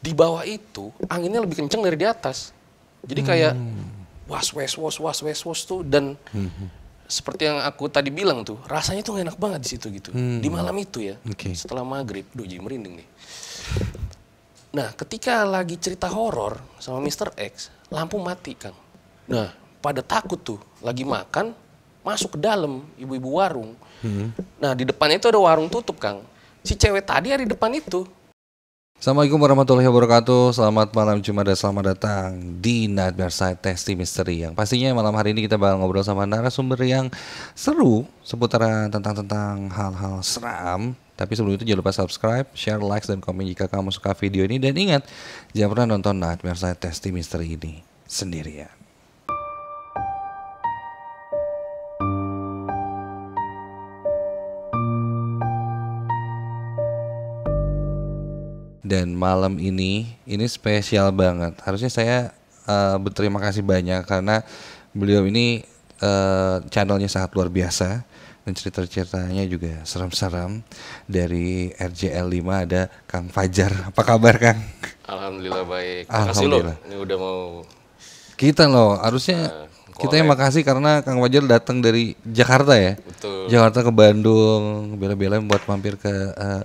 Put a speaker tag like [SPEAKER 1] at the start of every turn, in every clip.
[SPEAKER 1] di bawah itu anginnya lebih kenceng dari di atas. Jadi kayak hmm. was was was was was was tuh dan hmm. seperti yang aku tadi bilang tuh rasanya tuh enak banget di situ gitu. Hmm. Di malam itu ya. Okay. Setelah maghrib, duh jadi merinding nih. Nah, ketika lagi cerita horor sama Mr. X, lampu mati, Kang. Nah, pada takut tuh, lagi makan, masuk ke dalam ibu-ibu warung. Hmm. Nah, di depannya itu ada warung tutup, Kang. Si cewek tadi ada di depan itu,
[SPEAKER 2] Assalamualaikum warahmatullahi wabarakatuh Selamat malam Jumat dan selamat datang di Nightmare Side Testi Misteri Yang pastinya malam hari ini kita bakal ngobrol sama narasumber yang seru Seputaran tentang-tentang hal-hal seram Tapi sebelum itu jangan lupa subscribe, share, like, dan komen jika kamu suka video ini Dan ingat, jangan pernah nonton Nightmare Side Testi Misteri ini sendirian Dan malam ini ini spesial banget. Harusnya saya uh, berterima kasih banyak karena beliau ini uh, channelnya sangat luar biasa dan cerita-ceritanya juga serem-serem dari RJL 5 ada Kang Fajar. Apa kabar Kang?
[SPEAKER 1] Alhamdulillah baik. Alhamdulillah. ini udah mau
[SPEAKER 2] kita loh harusnya uh, kita yang makasih karena Kang Fajar datang dari Jakarta ya. Betul. Jakarta ke Bandung, bela bela buat mampir ke uh,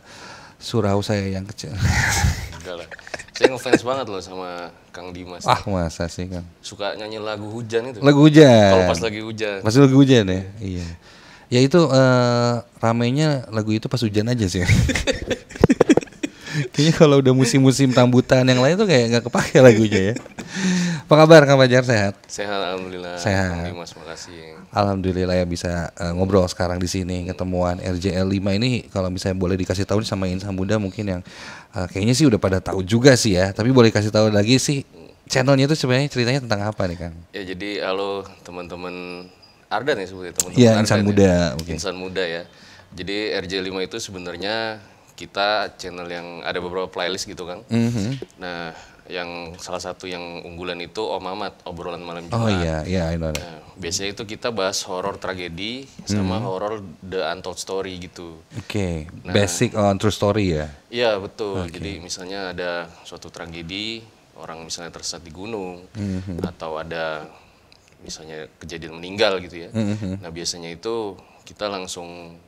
[SPEAKER 2] surau saya yang kecil.
[SPEAKER 1] Enggak lah. Saya ngefans banget loh sama Kang Dimas. Ah masa sih Kang? Suka nyanyi lagu hujan itu. Lagu hujan. Kalau pas lagi hujan. Pas lagi
[SPEAKER 2] hujan ya. Iya. Ya itu uh, eh, ramenya lagu itu pas hujan aja sih. Kayaknya kalau udah musim-musim tambutan yang lain tuh kayak nggak kepake lagunya ya. Apa kabar Kang Fajar sehat?
[SPEAKER 1] Sehat alhamdulillah. Sehat. Dimas, iya, makasih.
[SPEAKER 2] Alhamdulillah ya bisa uh, ngobrol sekarang di sini ketemuan RJL 5 ini kalau misalnya boleh dikasih tahu sama insan muda mungkin yang uh, kayaknya sih udah pada tahu juga sih ya, tapi boleh kasih tahu lagi sih channelnya tuh sebenarnya ceritanya tentang apa nih Kang? Ya
[SPEAKER 1] jadi halo teman-teman Ardan ya sebutnya teman-teman. Iya, ya, insan muda ya. Okay. Insan muda ya. Jadi RJ5 itu sebenarnya kita channel yang ada beberapa playlist gitu kan. Mm -hmm. Nah, yang salah satu yang unggulan itu Om Mamat, obrolan malam oh, Jumat. Oh iya, iya, itu. Nah, biasanya itu kita bahas horor tragedi sama mm -hmm. horor the untold story gitu. Oke, okay. nah, basic
[SPEAKER 2] on uh, true story ya.
[SPEAKER 1] Iya, betul. Okay. Jadi misalnya ada suatu tragedi, orang misalnya tersesat di gunung mm -hmm. atau ada misalnya kejadian meninggal gitu ya. Mm -hmm. Nah, biasanya itu kita langsung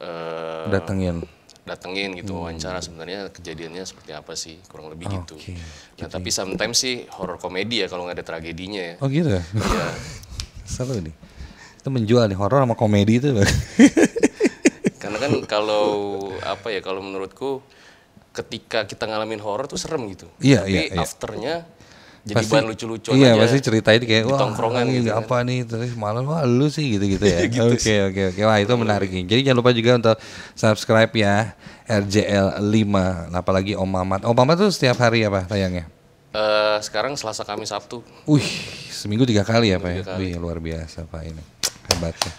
[SPEAKER 1] uh, datengin datengin gitu hmm. wawancara sebenarnya kejadiannya seperti apa sih kurang lebih okay. gitu. Nah gitu. tapi sometimes sih horror komedi ya kalau nggak ada tragedinya ya. Oh
[SPEAKER 2] gitu. Ya. Iya. Selalu nih. Itu menjual nih horror sama komedi itu.
[SPEAKER 1] Karena kan kalau apa ya kalau menurutku ketika kita ngalamin horror tuh serem gitu. Iya yeah, iya. Tapi yeah, yeah. afternya jadi pasti, bahan lucu lucu iya, aja. Iya, pasti kayak wah tongkrongan
[SPEAKER 2] gitu. Kan. Apa nih terus malam wah lu sih gitu-gitu ya. Gitu oke oke oke. Wah, itu menarik. Jadi jangan lupa juga untuk subscribe ya RJL 5. Nah, apalagi Om Mamat. Om Mamat tuh setiap hari apa tayangnya?
[SPEAKER 1] Uh, sekarang Selasa Kamis Sabtu.
[SPEAKER 2] Wih, seminggu tiga kali ya Pak ya? Wih, luar biasa Pak ini. Hebatnya.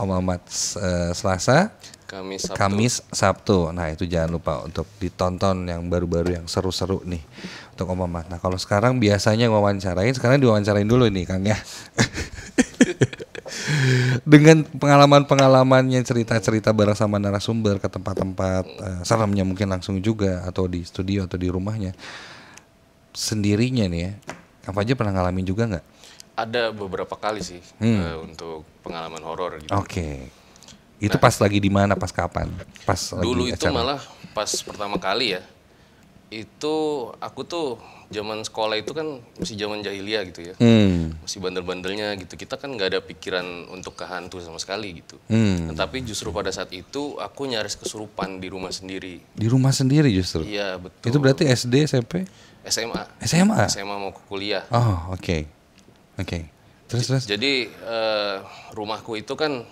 [SPEAKER 2] Om Mamat uh, Selasa,
[SPEAKER 1] Kamis Sabtu. Kamis
[SPEAKER 2] Sabtu. Nah, itu jangan lupa untuk ditonton yang baru-baru yang seru-seru nih untuk Om Mamat. Nah, kalau sekarang biasanya wawancarain, sekarang diwawancarain dulu nih Kang ya. Dengan pengalaman-pengalamannya cerita-cerita bareng sama narasumber ke tempat-tempat uh, eh, salamnya mungkin langsung juga atau di studio atau di rumahnya sendirinya nih ya. Kang Fajar pernah ngalamin juga nggak?
[SPEAKER 1] Ada beberapa kali sih hmm. uh, untuk pengalaman horor gitu. Oke.
[SPEAKER 2] Okay itu nah, pas lagi di mana, pas kapan? Pas dulu lagi itu acara. malah
[SPEAKER 1] pas pertama kali ya. Itu aku tuh zaman sekolah itu kan masih zaman jahiliyah gitu ya. Hmm. Masih bandel-bandelnya gitu. Kita kan nggak ada pikiran untuk ke hantu sama sekali gitu. Hmm. Nah, tapi justru pada saat itu aku nyaris kesurupan di rumah sendiri.
[SPEAKER 2] Di rumah sendiri justru? Iya, betul. Itu berarti SD, SMP?
[SPEAKER 1] SMA. SMA? SMA mau ke kuliah. Oh,
[SPEAKER 2] oke. Okay. Oke. Okay.
[SPEAKER 1] Terus, terus? Jadi uh, rumahku itu kan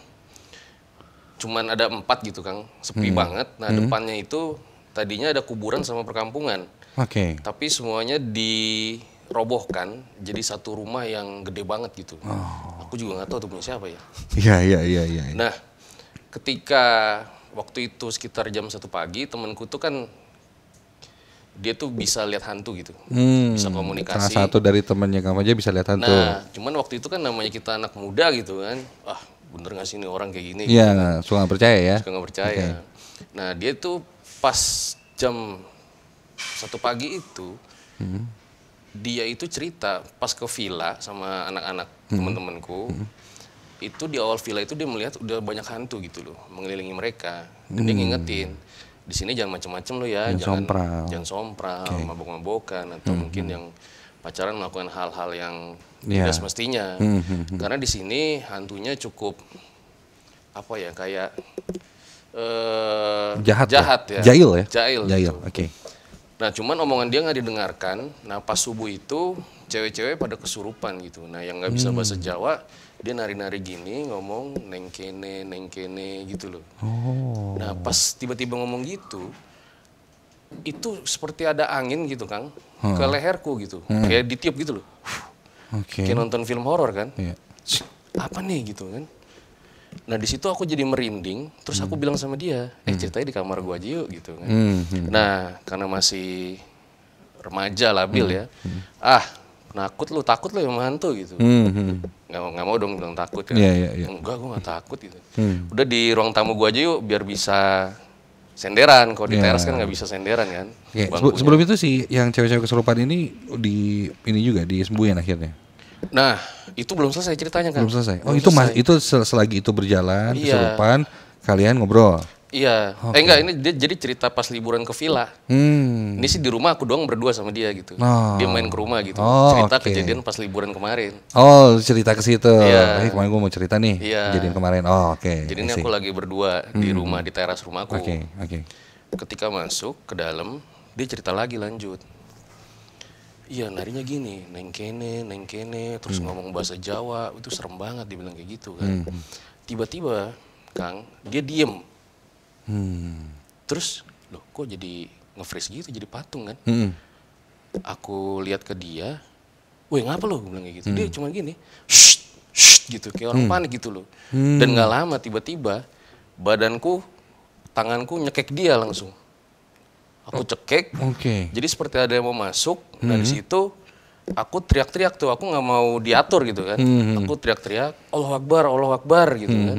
[SPEAKER 1] cuman ada empat gitu Kang, sepi hmm. banget. Nah hmm. depannya itu tadinya ada kuburan sama perkampungan. Oke. Okay. Tapi semuanya dirobohkan jadi satu rumah yang gede banget gitu. Oh. Aku juga nggak tahu tuh punya siapa ya.
[SPEAKER 2] Iya iya iya. Ya, ya.
[SPEAKER 1] Nah ketika waktu itu sekitar jam satu pagi temanku tuh kan dia tuh bisa lihat hantu gitu, hmm, bisa komunikasi. Salah
[SPEAKER 2] satu dari temannya kamu aja bisa lihat hantu. Nah,
[SPEAKER 1] cuman waktu itu kan namanya kita anak muda gitu kan, ah bener gak sih ini orang kayak gini? Iya, gitu. Nah, suka gak percaya ya? Suka gak percaya. Okay. Nah dia itu pas jam satu pagi itu, hmm. dia itu cerita pas ke villa sama anak-anak hmm. temenku temanku hmm. itu di awal villa itu dia melihat udah banyak hantu gitu loh mengelilingi mereka. Dan dia hmm. ngingetin, di sini jangan macem-macem loh ya, jangan jangan sompral, jangan sompral okay. mabok-mabokan atau hmm. mungkin hmm. yang pacaran melakukan hal-hal yang yeah. tidak semestinya. Mm -hmm. Karena di sini hantunya cukup apa ya kayak uh, eh, jahat, jahat ya. ya, jahil ya, jahil jahil gitu. oke. Okay. Nah, cuman omongan dia nggak didengarkan. Nah, pas subuh itu cewek-cewek pada kesurupan gitu. Nah, yang nggak bisa hmm. bahasa Jawa, dia nari-nari gini ngomong nengkene nengkene gitu loh. Oh. Nah, pas tiba-tiba ngomong gitu, itu seperti ada angin gitu Kang hmm. ke leherku gitu hmm. kayak ditiup gitu loh
[SPEAKER 2] okay. kayak nonton
[SPEAKER 1] film horor kan yeah. apa nih gitu kan nah di situ aku jadi merinding terus aku hmm. bilang sama dia eh hmm. ceritanya di kamar gua aja yuk gitu kan hmm. hmm, hmm. nah karena masih remaja labil hmm. ya hmm. ah penakut lu takut lu yang hantu gitu nggak mau nggak mau dong bilang takut kan yeah, yeah, yeah. enggak gua nggak takut gitu hmm. udah di ruang tamu gua aja yuk biar bisa senderan. Kalau di yeah. teras kan nggak bisa senderan kan. Yeah. Iya, kan. Sebelum itu
[SPEAKER 2] sih yang cewek-cewek kesurupan ini di ini juga disembuhin akhirnya.
[SPEAKER 1] Nah, itu belum selesai ceritanya kan. Belum selesai. Oh, belum itu selesai.
[SPEAKER 2] itu selagi itu berjalan iya. kesurupan kalian ngobrol.
[SPEAKER 1] Iya. Okay. Eh enggak ini dia jadi cerita pas liburan ke villa. Hmm. Ini sih di rumah aku doang berdua sama dia gitu. Oh. Dia main ke rumah gitu. Oh, cerita okay. kejadian pas liburan kemarin. Oh, cerita ke situ. Iya. Eh, kemarin gue mau cerita nih. Iya. Kejadian kemarin. Oh, oke. Okay. Jadi ini aku lagi berdua hmm. di rumah di teras rumahku. Oke, okay. oke. Okay. Ketika masuk ke dalam, dia cerita lagi lanjut. Iya, narinya gini, neng kene, neng kene, terus hmm. ngomong bahasa Jawa, itu serem banget dibilang kayak gitu kan. Hmm. Tiba-tiba, hmm. Kang, dia diem Hmm. Terus loh kok jadi nge-freeze gitu jadi patung kan? Hmm. Aku lihat ke dia, weh ngapa lo? Gue bilang kayak gitu. Hmm. Dia cuma gini, shh, shh gitu kayak orang hmm. panik gitu loh. Hmm. Dan gak lama tiba-tiba badanku, tanganku nyekek dia langsung. Aku oh, cekek. Okay. Jadi seperti ada yang mau masuk hmm. dari situ aku teriak-teriak tuh aku gak mau diatur gitu kan hmm. aku teriak-teriak Allah Akbar Allah Akbar gitu hmm. kan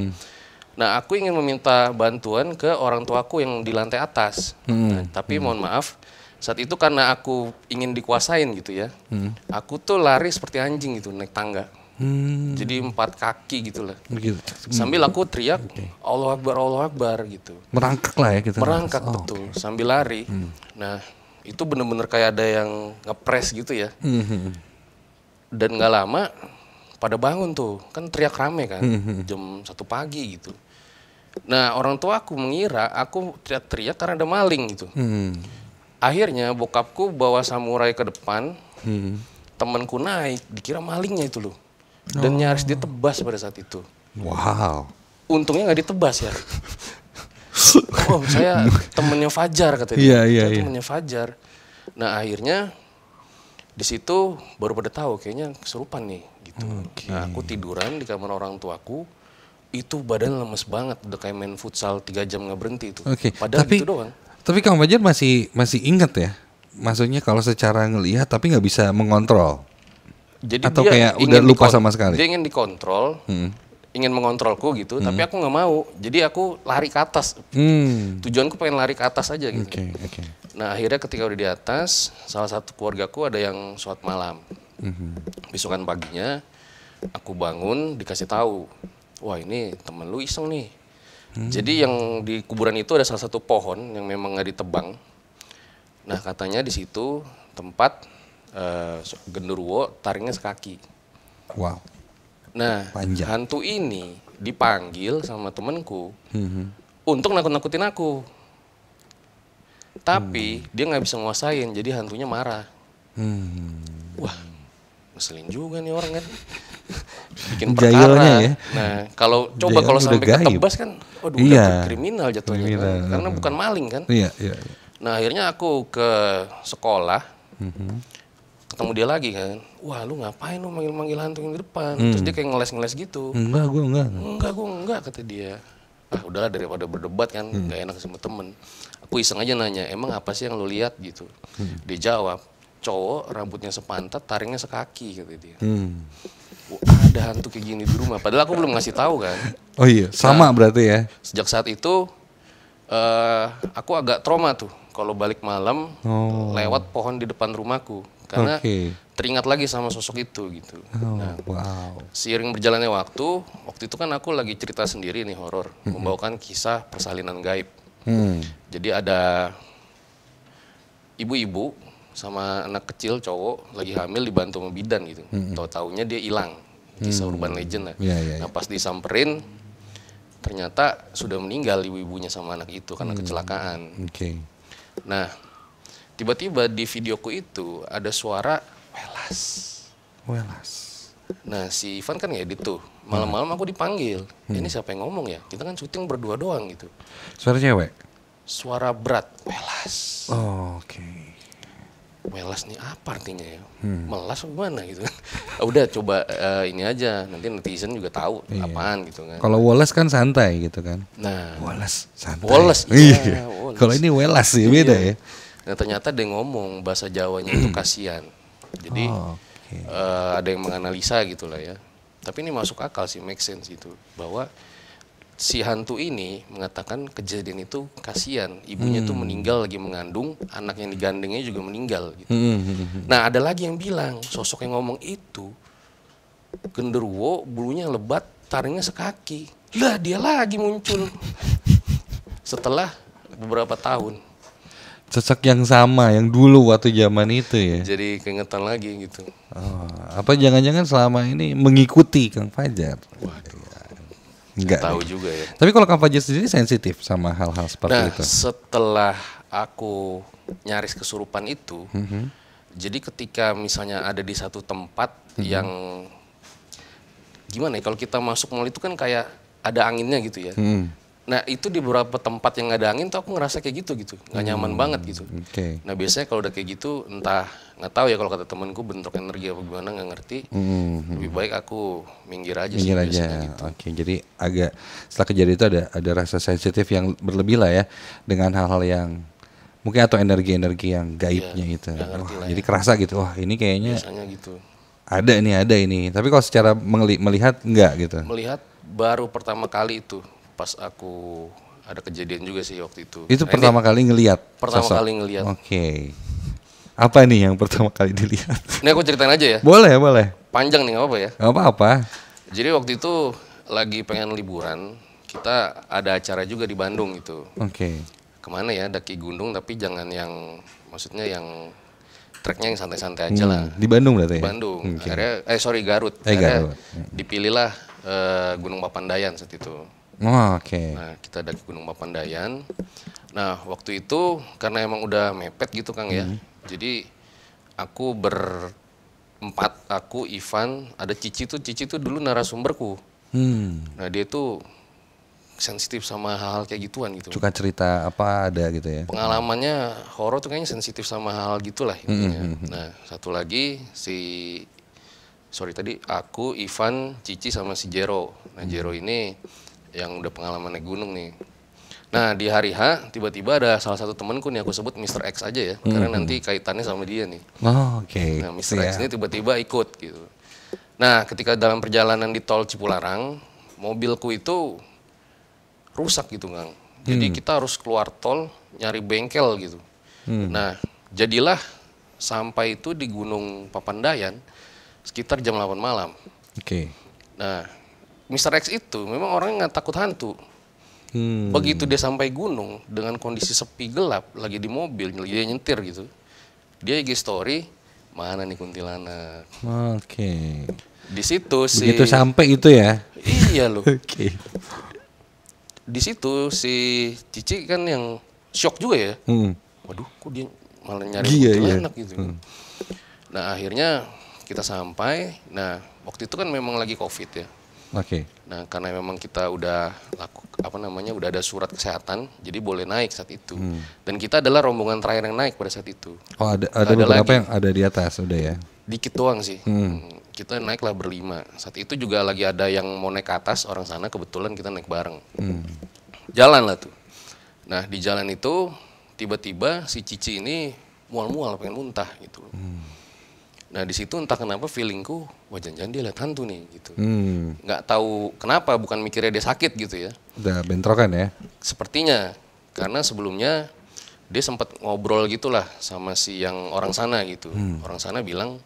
[SPEAKER 1] Nah, aku ingin meminta bantuan ke orang tuaku yang di lantai atas. Hmm. Nah, tapi hmm. mohon maaf, saat itu karena aku ingin dikuasain gitu ya. Hmm. Aku tuh lari seperti anjing gitu naik tangga. Hmm. Jadi empat kaki gitu lah. Hmm. Sambil aku teriak okay. Allah Akbar, Allah Akbar gitu. Merangkak lah ya gitu Merangkak oh, betul okay. sambil lari. Hmm. Nah, itu bener-bener kayak ada yang ngepres gitu ya. Hmm. hmm, hmm. Dan gak lama pada bangun tuh kan teriak rame kan hmm. jam satu pagi gitu Nah orang tua aku mengira aku teriak-teriak karena ada maling gitu. Hmm. Akhirnya bokapku bawa samurai ke depan, hmm. temanku naik, dikira malingnya itu loh. Dan oh. nyaris ditebas pada saat itu. Wow. Untungnya nggak ditebas ya. oh saya temennya Fajar katanya. Iya iya iya. Temennya Fajar. Nah akhirnya di situ baru pada tahu kayaknya kesurupan nih gitu. Okay. Nah aku tiduran di kamar orang tuaku itu badan lemes banget udah kayak main futsal tiga jam nggak berhenti itu. Oke. Okay. Padahal tapi, itu doang.
[SPEAKER 2] Tapi Kang Fajar masih masih ingat ya? Maksudnya kalau secara ngelihat tapi nggak bisa mengontrol.
[SPEAKER 1] Jadi atau dia kayak udah lupa sama sekali. Dia ingin dikontrol. Hmm. Ingin mengontrolku gitu, hmm. tapi aku nggak mau. Jadi aku lari ke atas. Hmm. Tujuanku pengen lari ke atas aja gitu. Oke, okay, Okay. Nah, akhirnya ketika udah di atas, salah satu keluargaku ada yang suat malam. -hmm. Besokan paginya aku bangun dikasih tahu wah ini temen lu iseng nih. Hmm. Jadi yang di kuburan itu ada salah satu pohon yang memang nggak ditebang. Nah katanya di situ tempat uh, genderuwo taringnya sekaki. Wow. Nah Panjang. hantu ini dipanggil sama temenku hmm. untuk nakut-nakutin aku. Tapi hmm. dia nggak bisa nguasain, jadi hantunya marah. Hmm. Wah, ngeselin juga nih orang kan. bikin perkara. ya. Nah, kalau coba kalau sampai gaib. ketebas kan waduh iya, udah kriminal jatuhnya kan. kriminal. Kan? karena bukan maling kan. Iya, iya, iya, Nah, akhirnya aku ke sekolah. Mm-hmm. Ketemu dia lagi kan. Wah, lu ngapain lu manggil-manggil hantu yang di depan? Mm. Terus dia kayak ngeles-ngeles gitu. Enggak, gua enggak. Enggak, gua enggak kata dia. Ah, udahlah daripada berdebat kan, mm. Gak enak sama temen. Aku iseng aja nanya, emang apa sih yang lu lihat gitu? Mm. Dia jawab, cowok rambutnya sepantat taringnya sekaki gitu dia hmm. ada hantu kayak gini di rumah padahal aku belum ngasih tahu kan oh iya nah, sama nah, berarti ya sejak saat itu uh, aku agak trauma tuh kalau balik malam
[SPEAKER 2] oh. lewat
[SPEAKER 1] pohon di depan rumahku karena okay. teringat lagi sama sosok itu gitu. Oh, nah, wow. Seiring berjalannya waktu, waktu itu kan aku lagi cerita sendiri nih horor, hmm membawakan kisah persalinan gaib. Hmm. Jadi ada ibu-ibu sama anak kecil cowok lagi hamil dibantu sama bidan gitu. Hmm. Tahu taunya dia hilang. Kisah hmm. urban legend lah. Ya, ya, Nah pas disamperin ternyata sudah meninggal ibu-ibunya sama anak itu karena hmm. kecelakaan. Oke. Okay. Nah tiba-tiba di videoku itu ada suara welas. Welas. Nah si Ivan kan ngedit tuh malam-malam aku dipanggil. Hmm. Ini siapa yang ngomong ya? Kita kan syuting berdua doang gitu. Suara cewek? Suara berat, welas. Oh, Oke. Okay welas nih apa artinya ya? Hmm. Melas gimana gitu Udah coba uh, ini aja, nanti netizen juga tahu iya. apaan gitu kan. Kalau welas
[SPEAKER 2] kan santai gitu kan.
[SPEAKER 1] Nah, welas santai. Wallace. Iya. iya Kalau ini Welas sih beda iya. ya. Nah, ternyata dia ngomong bahasa Jawanya itu kasihan. Jadi oh, okay. uh, eh, ada yang menganalisa gitulah ya. Tapi ini masuk akal sih, make sense itu bahwa si hantu ini mengatakan kejadian itu kasihan ibunya hmm. tuh meninggal lagi mengandung anak yang digandengnya juga meninggal gitu. Hmm, hmm, hmm, hmm. nah ada lagi yang bilang sosok yang ngomong itu genderuwo bulunya lebat taringnya sekaki lah dia lagi muncul setelah beberapa tahun
[SPEAKER 2] sosok yang sama yang dulu waktu zaman itu ya
[SPEAKER 1] jadi keingetan lagi gitu oh,
[SPEAKER 2] apa jangan-jangan selama ini mengikuti Kang Fajar Waduh Enggak tahu juga ya. Tapi kalau kampanye sendiri sensitif sama hal-hal seperti nah, itu.
[SPEAKER 1] setelah aku nyaris kesurupan itu, mm -hmm. jadi ketika misalnya ada di satu tempat mm -hmm. yang gimana ya kalau kita masuk mall itu kan kayak ada anginnya gitu ya. Mm. Nah itu di beberapa tempat yang ada angin tuh aku ngerasa kayak gitu gitu, nggak hmm, nyaman banget gitu. Okay. Nah biasanya kalau udah kayak gitu entah nggak tahu ya kalau kata temanku bentrok energi apa gimana nggak ngerti.
[SPEAKER 2] Hmm. Lebih hmm.
[SPEAKER 1] baik aku minggir aja. Minggir aja. Gitu.
[SPEAKER 2] Oke okay. jadi agak setelah kejadian itu ada ada rasa sensitif yang berlebih lah ya dengan hal-hal yang mungkin atau energi-energi yang gaibnya iya, gitu. ya, gitu. oh, ya. Jadi kerasa gitu. Wah ini kayaknya. Biasanya gitu. Ada ini ada ini. Tapi kalau secara melihat nggak gitu.
[SPEAKER 1] Melihat baru pertama kali itu pas aku ada kejadian juga sih waktu itu. Itu nah, pertama kali ngelihat. Pertama sosok. kali ngelihat. Oke.
[SPEAKER 2] Okay. Apa ini yang pertama kali dilihat? Ini aku ceritain aja ya. Boleh, boleh. Panjang nih, gak apa-apa ya. Gak apa-apa.
[SPEAKER 1] Jadi waktu itu lagi pengen liburan, kita ada acara juga di Bandung itu. Oke. Okay. Kemana ya, daki gunung tapi jangan yang, maksudnya yang treknya yang santai-santai aja hmm. lah.
[SPEAKER 2] Di Bandung berarti ya? Bandung. Okay. Akhirnya,
[SPEAKER 1] eh sorry Garut. Eh, Garut. Dipilihlah uh, Gunung Papandayan saat itu.
[SPEAKER 2] Oh, Oke. Okay. Nah
[SPEAKER 1] kita dari Gunung Papandayan. Nah waktu itu karena emang udah mepet gitu Kang ya, hmm. jadi aku berempat, aku Ivan, ada Cici tuh, Cici tuh dulu narasumberku. Hmm. Nah dia tuh sensitif sama hal-hal kayak gituan gitu. Suka
[SPEAKER 2] cerita apa ada gitu ya?
[SPEAKER 1] Pengalamannya horor tuh kayaknya sensitif sama hal-hal gitulah hmm, intinya. Mm -hmm. Nah satu lagi si sorry tadi aku Ivan, Cici sama si Jero. Nah Jero hmm. ini yang udah pengalaman naik gunung nih. Nah di hari H tiba-tiba ada salah satu temanku nih aku sebut Mr. X aja ya hmm. karena nanti kaitannya sama dia nih.
[SPEAKER 2] Oh, Oke. Okay. Nah Mr. Yeah. X ini
[SPEAKER 1] tiba-tiba ikut gitu. Nah ketika dalam perjalanan di tol Cipularang mobilku itu rusak gitu Kang. Jadi hmm. kita harus keluar tol nyari bengkel gitu. Hmm. Nah jadilah sampai itu di Gunung Papandayan sekitar jam 8 malam. Oke. Okay. Nah Mr. X itu memang orang nggak takut hantu. Hmm. Begitu dia sampai gunung dengan kondisi sepi gelap, lagi di mobil, lagi dia nyentir gitu. Dia IG story, mana nih kuntilanak. Oke. Okay. Di situ si Begitu sampai itu ya. Iya loh. Oke. Okay. Di situ si Cici kan yang shock juga ya. Hmm. Waduh, kok dia malah nyari Gia, iya. kuntilanak iya. gitu. Hmm. Nah, akhirnya kita sampai. Nah, waktu itu kan memang lagi Covid ya Oke. Okay. Nah, karena memang kita udah laku apa namanya udah ada surat kesehatan, jadi boleh naik saat itu. Hmm. Dan kita adalah rombongan terakhir yang naik pada saat itu. Oh,
[SPEAKER 2] ada ada, ada beberapa lagi. yang ada di atas udah ya.
[SPEAKER 1] Dikit doang sih. Hmm. hmm. Kita naiklah berlima. Saat itu juga lagi ada yang mau naik ke atas orang sana kebetulan kita naik bareng. Hmm. Jalan lah tuh. Nah, di jalan itu tiba-tiba si Cici ini mual-mual pengen muntah gitu. Hmm Nah di situ entah kenapa feelingku, wah jangan-jangan dia lihat hantu nih gitu. Hmm. Gak tahu kenapa, bukan mikirnya dia sakit gitu ya.
[SPEAKER 2] Udah bentrokan ya?
[SPEAKER 1] Sepertinya, karena sebelumnya dia sempat ngobrol gitulah sama si yang orang sana gitu. Hmm. Orang sana bilang,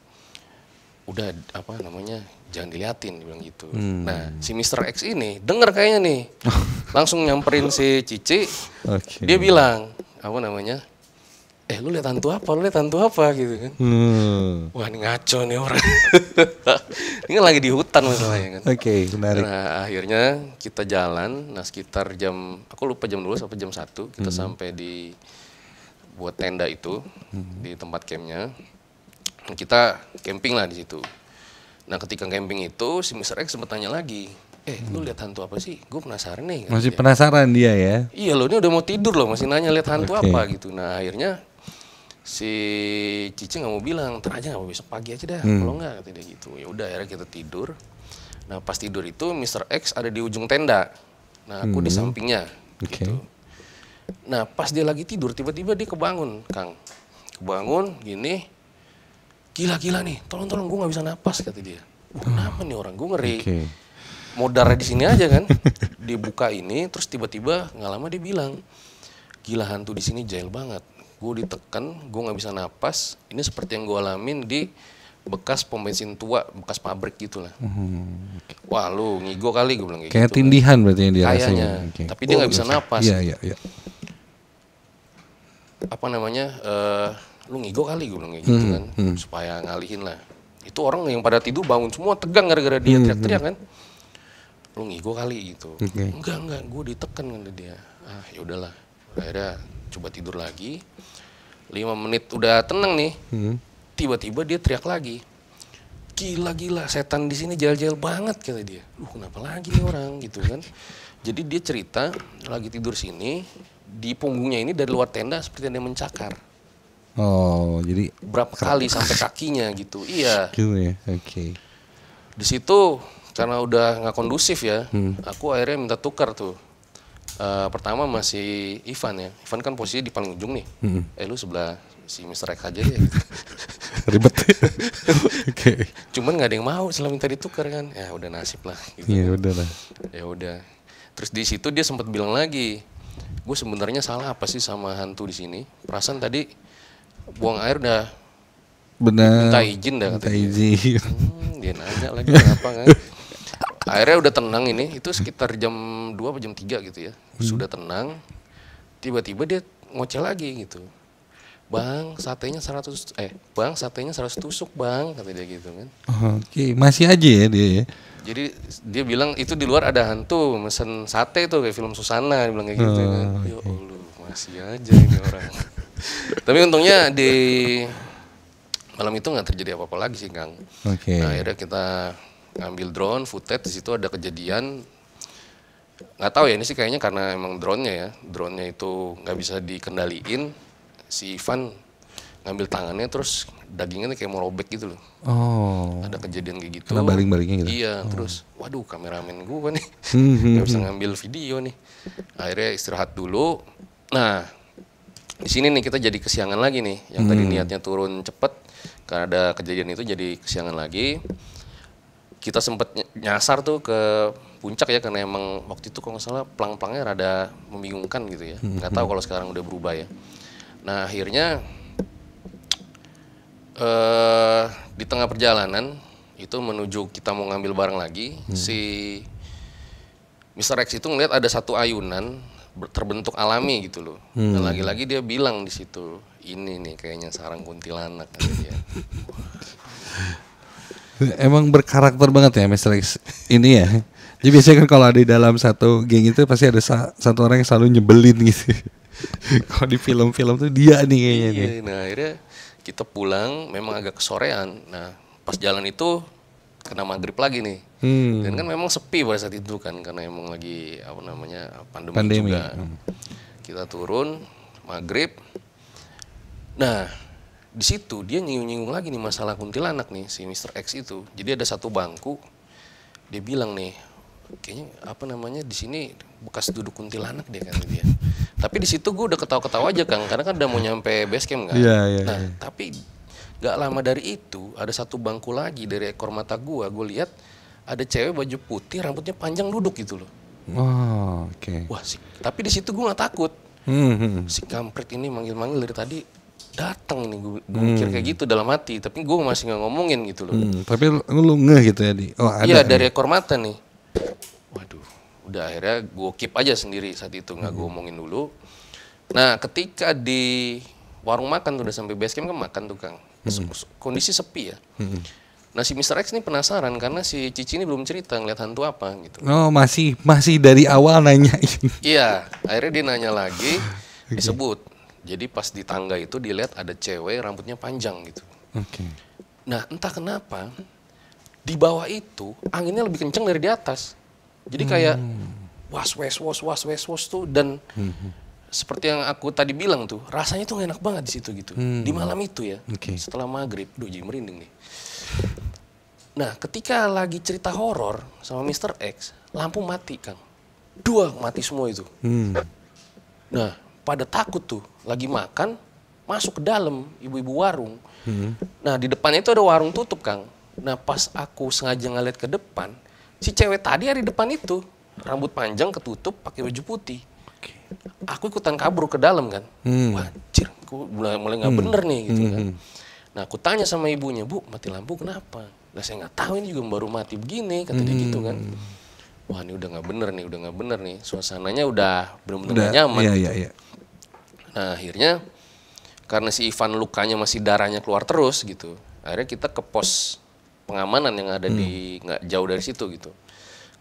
[SPEAKER 1] udah apa namanya, jangan diliatin, bilang gitu. Hmm. Nah si Mister X ini denger kayaknya nih, langsung nyamperin si Cici, okay. dia bilang, apa namanya, eh lu lihat hantu apa lu lihat hantu apa gitu kan
[SPEAKER 2] hmm.
[SPEAKER 1] wah ini ngaco nih orang ini kan lagi di hutan masalahnya kan oke okay, menarik nah akhirnya kita jalan nah sekitar jam aku lupa jam dulu sampai jam satu kita hmm. sampai di buat tenda itu hmm. di tempat campnya kita camping lah di situ nah ketika camping itu si Mister X sempat tanya lagi eh hmm. lu lihat hantu apa sih? Gue penasaran nih.
[SPEAKER 2] Masih penasaran dia ya?
[SPEAKER 1] Iya lo ini udah mau tidur loh masih nanya lihat hantu okay. apa gitu. Nah akhirnya si Cici nggak mau bilang, ntar aja nggak mau besok pagi aja dah, hmm. kalau nggak tidak dia gitu. Ya udah akhirnya kita tidur. Nah pas tidur itu Mr. X ada di ujung tenda, nah aku hmm. di sampingnya okay. gitu. Nah pas dia lagi tidur tiba-tiba dia kebangun, Kang, kebangun gini, gila-gila nih, tolong-tolong gue nggak bisa napas kata dia. Wah, ah. kenapa nih orang gue ngeri. Okay. Mau darah di sini aja kan, dibuka ini, terus tiba-tiba nggak lama dia bilang, gila hantu di sini jail banget gue ditekan, gue nggak bisa napas. Ini seperti yang gue alamin di bekas pom bensin tua, bekas pabrik gitu lah.
[SPEAKER 2] Hmm.
[SPEAKER 1] Wah lu ngigo kali gue bilang kayak, kayak gitu. tindihan berarti yang dia Kayaknya, okay. tapi dia nggak oh, bisa napas. Iya, iya, iya. Apa namanya, uh, lu ngigo kali gue bilang kayak gitu hmm, gitu kan, hmm. supaya ngalihin lah. Itu orang yang pada tidur bangun semua tegang gara-gara dia hmm, teriak-teriak hmm. kan. Lu ngigo kali gitu. Okay. Enggak, enggak, gue ditekan kan dia. Ah yaudahlah, udahlah, akhirnya coba tidur lagi lima menit udah tenang nih tiba hmm. tiba-tiba dia teriak lagi gila-gila setan di sini jahil-jahil banget kata dia lu kenapa lagi nih orang gitu kan jadi dia cerita lagi tidur sini di punggungnya ini dari luar tenda seperti ada yang mencakar
[SPEAKER 2] oh jadi
[SPEAKER 1] berapa kali sampai kakinya gitu iya
[SPEAKER 2] gitu ya oke okay.
[SPEAKER 1] di situ karena udah nggak kondusif ya hmm. aku akhirnya minta tukar tuh uh, pertama masih Ivan ya. Ivan kan posisi di paling ujung nih. Hmm. Eh lu sebelah si Mr. X aja deh.
[SPEAKER 2] Ribet. Oke. okay.
[SPEAKER 1] Cuman nggak ada yang mau selama minta ditukar kan. Ya udah nasib lah. Gitu.
[SPEAKER 2] Ya udah lah.
[SPEAKER 1] Ya udah. Terus di situ dia sempat bilang lagi, gue sebenarnya salah apa sih sama hantu di sini? Perasaan tadi buang air udah
[SPEAKER 2] benar minta izin dah minta izin hmm, dia nanya lagi apa kan
[SPEAKER 1] akhirnya udah tenang ini itu sekitar jam 2 atau jam 3 gitu ya hmm. sudah tenang tiba-tiba dia ngoceh lagi gitu bang satenya 100 eh bang satenya 100 tusuk bang kata dia gitu kan
[SPEAKER 2] oke okay. masih aja ya dia ya
[SPEAKER 1] jadi dia bilang itu di luar ada hantu mesen sate tuh kayak film Susana dia bilang kayak gitu ya kan. oh, kan ya okay. Allah masih aja ini orang tapi untungnya di malam itu nggak terjadi apa-apa lagi sih Kang okay. nah akhirnya kita ngambil drone footage di situ ada kejadian nggak tahu ya ini sih kayaknya karena emang drone-nya ya drone-nya itu nggak bisa dikendaliin si Ivan ngambil tangannya terus dagingnya kayak mau robek gitu loh oh ada kejadian kayak gitu kena baling balingnya gitu iya oh. terus waduh kameramen gua nih hmm. nggak bisa ngambil video nih akhirnya istirahat dulu nah di sini nih kita jadi kesiangan lagi nih yang hmm. tadi niatnya turun cepet karena ada kejadian itu jadi kesiangan lagi kita sempat nyasar tuh ke puncak ya karena emang waktu itu kalau nggak salah pelang-pelangnya rada membingungkan gitu ya nggak tahu kalau sekarang udah berubah ya nah akhirnya eh, di tengah perjalanan itu menuju kita mau ngambil barang lagi hmm. si Mr. X itu ngeliat ada satu ayunan terbentuk alami gitu loh. Hmm. Dan lagi-lagi dia bilang di situ, ini nih kayaknya sarang kuntilanak kan dia.
[SPEAKER 2] Emang berkarakter banget ya Mr. X ini ya. Jadi biasanya kan kalau ada di dalam satu geng itu pasti ada sa satu orang yang selalu nyebelin gitu.
[SPEAKER 1] kalau di film-film tuh dia nih kayaknya. Iya, nih. nah akhirnya kita pulang memang agak kesorean. Nah pas jalan itu kena maghrib lagi nih.
[SPEAKER 2] Hmm. Dan kan
[SPEAKER 1] memang sepi pada saat itu kan karena emang lagi apa namanya pandemi, pandemi. juga. Hmm. Kita turun maghrib. Nah di situ dia nyinggung-nyinggung lagi nih masalah kuntilanak nih si Mr. X itu. Jadi ada satu bangku dia bilang nih kayaknya apa namanya di sini bekas duduk kuntilanak dia kan dia. tapi di situ gue udah ketawa-ketawa aja Kang karena kan udah mau nyampe base camp kan. Iya, iya, nah, yeah. tapi gak lama dari itu ada satu bangku lagi dari ekor mata gue gue lihat ada cewek baju putih rambutnya panjang duduk gitu loh. Oh, oke. Okay. Wah, sih. tapi di situ gue nggak takut. Hmm, hmm. Si kampret ini manggil-manggil dari tadi datang nih gue hmm. mikir kayak hmm. gitu dalam hati tapi gue masih nggak ngomongin gitu loh hmm,
[SPEAKER 2] tapi lu, lu ngeh gitu ya di oh ada iya ya. dari
[SPEAKER 1] ekor mata nih waduh udah akhirnya gue keep aja sendiri saat itu nggak hmm. gue omongin dulu nah ketika di warung makan tuh udah sampai base camp kan makan tuh kang hmm. kondisi sepi ya hmm. nah si Mr. X ini penasaran karena si Cici ini belum cerita ngeliat hantu apa gitu
[SPEAKER 2] oh masih masih dari awal nanyain
[SPEAKER 1] iya akhirnya dia nanya lagi okay. disebut jadi pas di tangga itu dilihat ada cewek rambutnya panjang gitu. Okay. Nah entah kenapa di bawah itu anginnya lebih kenceng dari di atas. Jadi kayak hmm. was was was was was was tuh dan hmm. seperti yang aku tadi bilang tuh rasanya tuh enak banget di situ gitu. Hmm. Di malam itu ya. Okay. Setelah maghrib, duh jadi merinding nih. Nah ketika lagi cerita horor sama Mr. X, lampu mati Kang. Dua mati semua itu. Hmm. Nah pada takut tuh lagi makan masuk ke dalam ibu-ibu warung. Hmm. Nah di depan itu ada warung tutup Kang. Nah pas aku sengaja ngeliat ke depan, si cewek tadi hari depan itu rambut panjang ketutup pakai baju putih. Okay. Aku ikutan kabur ke dalam kan. Hmm. Wajir, aku mulai mulai nggak hmm. bener nih gitu hmm. kan. Hmm. Nah aku tanya sama ibunya, bu mati lampu kenapa? Lah saya nggak tahu ini juga baru mati begini katanya hmm. gitu kan hmm. wah ini udah nggak bener nih, udah nggak bener nih. Suasananya udah belum benar nyaman. Iya, gitu. iya, iya. Nah akhirnya karena si Ivan lukanya masih darahnya keluar terus gitu, akhirnya kita ke pos pengamanan yang ada hmm. di nggak jauh dari situ gitu.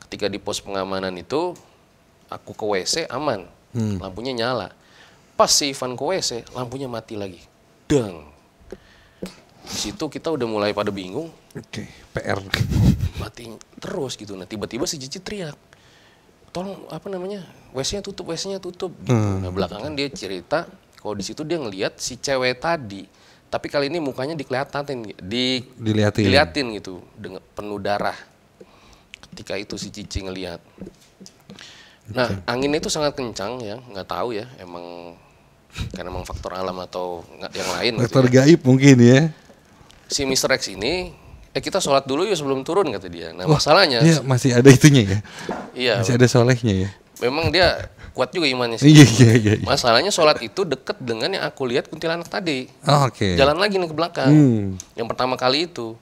[SPEAKER 1] Ketika di pos pengamanan itu aku ke WC aman, hmm. lampunya nyala. Pas si Ivan ke WC lampunya mati lagi, dang Di situ kita udah mulai pada bingung. Oke, okay, PR. Mati terus gitu. Nah tiba-tiba si Cici teriak tolong apa namanya wc tutup wc tutup gitu. Hmm. Nah belakangan dia cerita kalau di situ dia ngelihat si cewek tadi tapi kali ini mukanya dikelihatin di dilihatin, dilihatin gitu dengan penuh darah ketika itu si Cici ngelihat nah okay. anginnya itu sangat kencang ya nggak tahu ya emang karena emang faktor alam atau yang lain gitu faktor gitu ya. gaib mungkin ya si Mister X ini eh kita sholat dulu yuk sebelum turun kata dia. Nah Wah, masalahnya iya, masih ada itunya ya. Iya. Masih ada solehnya ya. Memang dia kuat juga imannya sih. Iya, iya, iya. iya. Masalahnya sholat itu deket dengan yang aku lihat kuntilanak tadi.
[SPEAKER 2] Oh, Oke. Okay. Jalan
[SPEAKER 1] lagi nih ke belakang. Hmm. Yang pertama kali itu,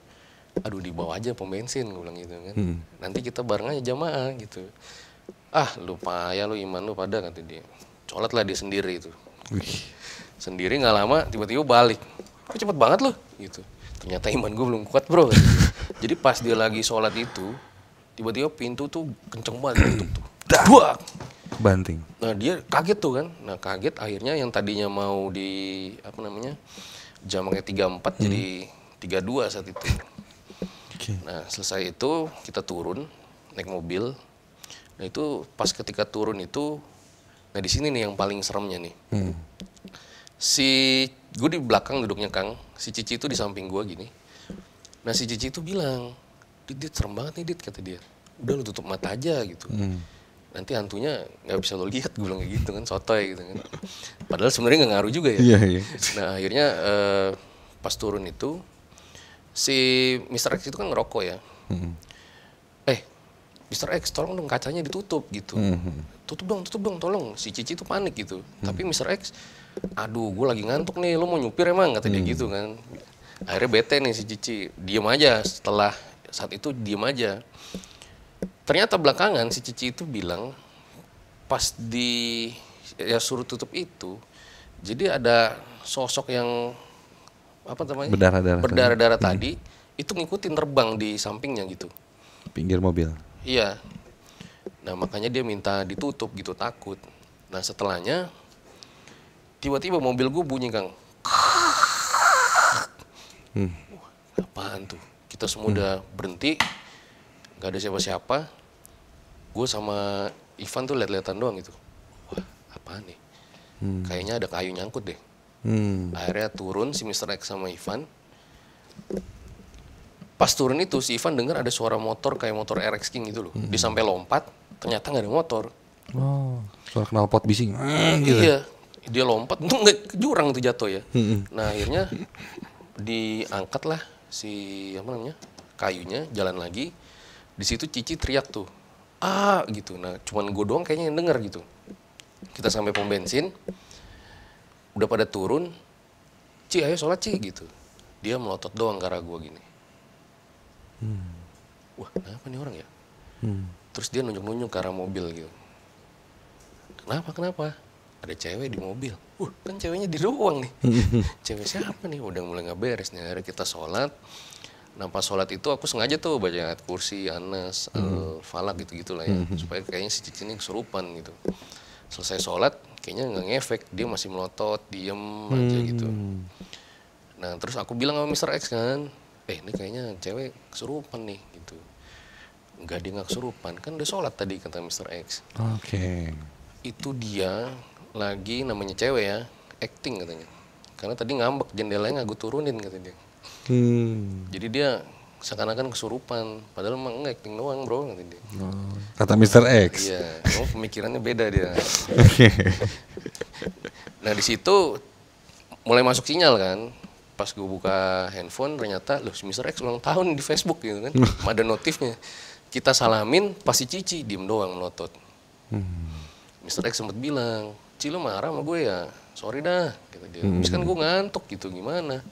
[SPEAKER 1] aduh dibawa aja pom bensin gue gitu kan. Hmm. Nanti kita bareng aja jamaah gitu. Ah lupa ya lu iman lu pada kata dia. Sholat lah dia sendiri itu. Wih. Sendiri nggak lama tiba-tiba balik. Kok cepet banget loh gitu ternyata iman gue belum kuat bro jadi pas dia lagi sholat itu tiba-tiba pintu tuh kenceng banget tutup tuh Buak! banting nah dia kaget tuh kan nah kaget akhirnya yang tadinya mau di apa namanya jamangnya tiga hmm. jadi tiga dua saat itu okay. nah selesai itu kita turun naik mobil nah itu pas ketika turun itu nah di sini nih yang paling seremnya nih hmm. si gue di belakang duduknya Kang, si Cici itu di samping gue gini. Nah si Cici itu bilang, Dit, dit serem banget nih Dit, kata dia. Udah lu tutup mata aja gitu. Hmm. Nanti hantunya nggak bisa lo lihat, gue bilang kayak gitu kan, sotoy gitu kan. Padahal sebenarnya nggak ngaruh juga ya. Iya, iya. Nah akhirnya uh, pas turun itu, si Mr. X itu kan ngerokok ya.
[SPEAKER 2] Hmm. Eh,
[SPEAKER 1] Mr. X tolong dong kacanya ditutup gitu.
[SPEAKER 2] Hmm, hmm.
[SPEAKER 1] Tutup dong, tutup dong, tolong. Si Cici itu panik gitu. Hmm. Tapi Mr. X aduh gue lagi ngantuk nih lu mau nyupir emang kata hmm. gitu kan akhirnya bete nih si Cici diem aja setelah saat itu diem aja ternyata belakangan si Cici itu bilang pas di ya suruh tutup itu jadi ada sosok yang apa namanya berdarah-darah berdarah-darah tadi hmm. itu ngikutin terbang di sampingnya gitu pinggir mobil iya nah makanya dia minta ditutup gitu takut nah setelahnya tiba-tiba mobil gue bunyi kang
[SPEAKER 2] hmm.
[SPEAKER 1] apaan tuh kita semua hmm. udah berhenti nggak ada siapa-siapa gue sama Ivan tuh lihat-lihatan doang gitu wah apaan nih hmm. kayaknya ada kayu nyangkut deh hmm. akhirnya turun si Mr. X sama Ivan pas turun itu si Ivan dengar ada suara motor kayak motor RX King gitu loh hmm. dia sampai lompat ternyata nggak ada motor
[SPEAKER 2] oh suara knalpot bising gitu. iya
[SPEAKER 1] dia lompat untuk nggak jurang tuh jatuh ya nah akhirnya diangkat lah si apa namanya kayunya jalan lagi di situ Cici teriak tuh ah gitu nah cuman gue doang kayaknya yang denger gitu kita sampai pom bensin udah pada turun Ci ayo sholat Ci gitu dia melotot doang ke arah gue gini hmm. wah kenapa nih orang ya hmm. terus dia nunjuk-nunjuk ke arah mobil gitu kenapa kenapa ada cewek di mobil uh kan ceweknya di ruang nih cewek siapa nih udah mulai nggak beres nih akhirnya kita sholat nah sholat itu aku sengaja tuh baca ayat kursi anas mm -hmm. uh, falak gitu gitulah ya mm-hmm. supaya kayaknya si cici ini kesurupan gitu selesai sholat kayaknya nggak ngefek dia masih melotot diem aja mm-hmm. gitu nah terus aku bilang sama Mr. X kan eh ini kayaknya cewek kesurupan nih gitu nggak dia nggak kesurupan kan udah sholat tadi kata Mr. X
[SPEAKER 2] oke okay.
[SPEAKER 1] itu dia lagi namanya cewek ya acting katanya karena tadi ngambek jendelanya nggak gue turunin katanya dia hmm. jadi dia seakan-akan kesurupan padahal emang acting doang bro kata dia oh,
[SPEAKER 2] kata Mr. X iya
[SPEAKER 1] emang pemikirannya beda dia nah di situ mulai masuk sinyal kan pas gue buka handphone ternyata loh si Mr. X ulang tahun di Facebook gitu kan ada notifnya kita salamin pasti cici diem doang melotot hmm. Mr. X sempat bilang kecil lo marah sama gue ya sorry dah gitu dia hmm. Misalkan gue ngantuk gitu gimana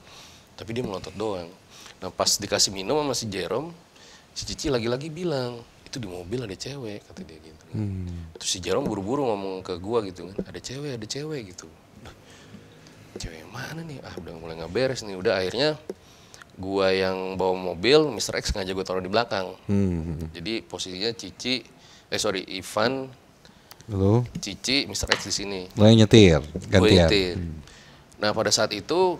[SPEAKER 1] tapi dia melotot doang nah pas dikasih minum sama si Jerome si Cici lagi-lagi bilang itu di mobil ada cewek kata dia gitu hmm. terus si Jerome buru-buru ngomong ke gue gitu kan ada cewek ada cewek gitu cewek mana nih ah udah mulai nggak beres nih udah akhirnya gue yang bawa mobil Mr X ngajak gue taruh di belakang
[SPEAKER 2] hmm.
[SPEAKER 1] jadi posisinya Cici eh sorry Ivan Lalu? Cici, Mr. X di sini. Lo oh, nyetir, gantian. Gue nyetir. Hmm. Nah pada saat itu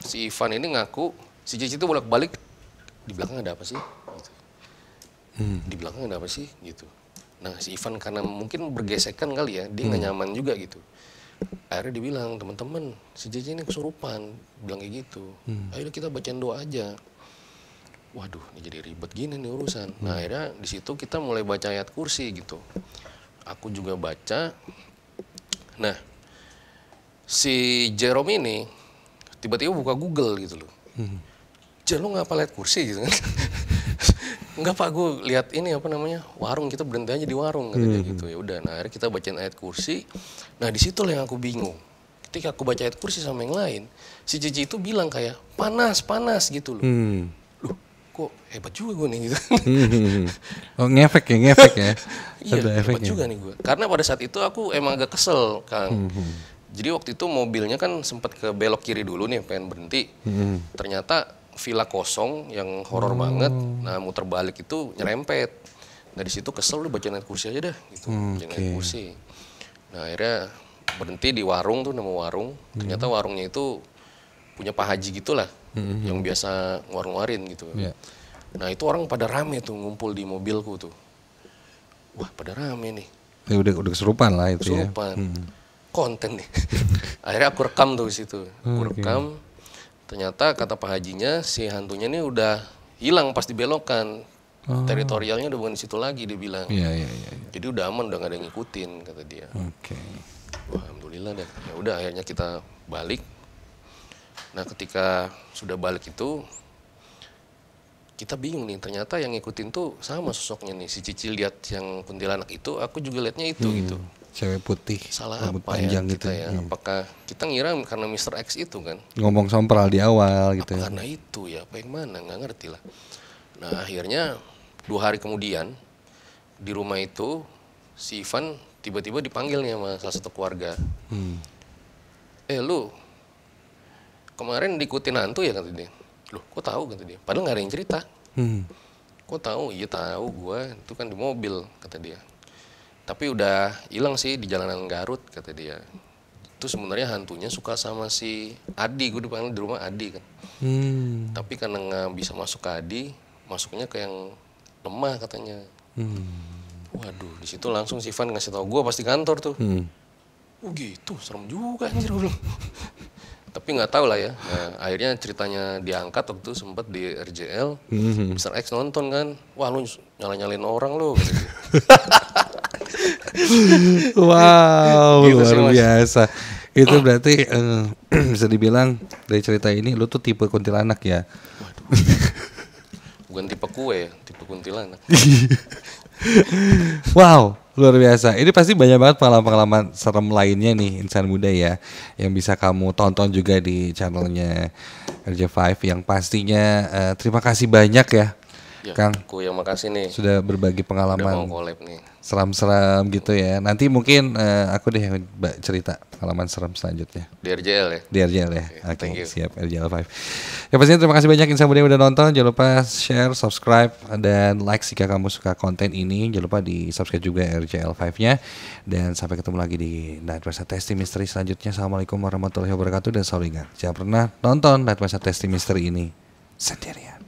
[SPEAKER 1] si Ivan ini ngaku, si Cici itu bolak-balik, di belakang ada apa sih? Gitu. Hmm. Di belakang ada apa sih? Gitu. Nah si Ivan karena mungkin bergesekan kali ya, dia nggak gak hmm. nyaman juga gitu. Akhirnya dibilang teman-teman si Cici ini kesurupan, bilang kayak gitu. Hmm. Ayo kita bacain doa aja. Waduh, ini jadi ribet gini nih urusan. Nah hmm. akhirnya di situ kita mulai baca ayat kursi gitu aku juga baca. Nah, si Jerome ini tiba-tiba buka Google gitu loh. Hmm. Jel, nggak ngapa lihat kursi gitu kan? Enggak pak, gue lihat ini apa namanya warung kita berhenti aja di warung katanya hmm. gitu ya. Udah, nah akhirnya kita bacain ayat kursi. Nah di situ yang aku bingung. Ketika aku baca ayat kursi sama yang lain, si Cici itu bilang kayak panas panas gitu loh. Hmm kok hebat juga gue nih gitu.
[SPEAKER 2] Hmm. Oh ngefek ya ngefek
[SPEAKER 1] ya. iya hebat juga nih gue. Karena pada saat itu aku emang agak kesel kang. Mm-hmm. Jadi waktu itu mobilnya kan sempat ke belok kiri dulu nih pengen berhenti. Mm-hmm. Ternyata villa kosong yang horor hmm. banget. Nah muter balik itu nyerempet. Nah, Dari situ kesel lu baca naik kursi aja dah gitu.
[SPEAKER 2] Hmm, okay. kursi.
[SPEAKER 1] Nah akhirnya berhenti di warung tuh nama warung. Ternyata mm-hmm. warungnya itu punya Pak Haji gitulah hmm, yang biasa ngeluarin nguarin gitu. Yeah. Nah itu orang pada rame tuh ngumpul di mobilku tuh. Wah pada rame nih.
[SPEAKER 2] Ya, udah udah keserupan lah itu keserupan. ya. Hmm.
[SPEAKER 1] Konten nih. Akhirnya aku rekam tuh di situ. Aku okay. rekam. Ternyata kata Pak Hajinya si hantunya ini udah hilang pas dibelokkan. Oh. Teritorialnya udah bukan di situ lagi dia bilang. Iya, iya, iya. iya. Jadi udah aman, udah gak ada yang ngikutin kata dia. Oke. Okay. alhamdulillah deh. Ya udah akhirnya kita balik Nah ketika sudah balik itu kita bingung nih ternyata yang ngikutin tuh sama sosoknya nih si Cici lihat yang kuntilanak itu aku juga liatnya itu hmm.
[SPEAKER 2] gitu cewek putih
[SPEAKER 1] salah rambut apa ya panjang ya, gitu kita ya hmm. apakah kita ngira karena Mr. X itu kan
[SPEAKER 2] ngomong sompral di awal gitu apa ya karena
[SPEAKER 1] itu ya apa yang mana nggak ngerti lah nah akhirnya dua hari kemudian di rumah itu si Ivan tiba-tiba dipanggilnya sama salah satu keluarga hmm. eh lu kemarin diikutin hantu ya kata dia loh kok tahu kata dia padahal nggak ada yang cerita hmm. kok tahu iya tahu gue itu kan di mobil kata dia tapi udah hilang sih di jalanan Garut kata dia itu sebenarnya hantunya suka sama si Adi gue dipanggil di rumah Adi kan hmm. tapi karena nggak bisa masuk ke Adi masuknya ke yang lemah katanya hmm. waduh di situ langsung Sivan ngasih tau gue pasti kantor tuh hmm. oh gitu serem juga anjir gue tapi nggak tahu lah ya. Nah, akhirnya ceritanya diangkat waktu sempat di RJL, mm-hmm. Mr. X nonton kan, wah lu nyala-nyalain orang lu.
[SPEAKER 2] wow, gitu luar sih, biasa. Itu ah. berarti uh, bisa dibilang dari cerita ini lu tuh tipe kuntilanak ya.
[SPEAKER 1] Bukan tipe kue ya, tipe kuntilanak.
[SPEAKER 2] wow, luar biasa. Ini pasti banyak banget pengalaman-pengalaman serem lainnya nih insan muda ya yang bisa kamu tonton juga di channelnya RJ5 yang pastinya uh, terima kasih banyak ya Ya, Kang. Aku yang makasih nih. Sudah berbagi pengalaman. Udah mau collab nih. Seram-seram gitu ya. Nanti mungkin uh, aku deh yang cerita pengalaman seram selanjutnya. Di RJL ya. Di RJL ya. Oke, okay, okay siap RJL 5. Ya pastinya terima kasih banyak Insan yang udah nonton. Jangan lupa share, subscribe dan like jika kamu suka konten ini. Jangan lupa di subscribe juga RJL 5-nya dan sampai ketemu lagi di Night Masa Testi Misteri selanjutnya. Assalamualaikum warahmatullahi wabarakatuh dan selalu ingat jangan pernah nonton Night Masa Testi Misteri ini sendirian.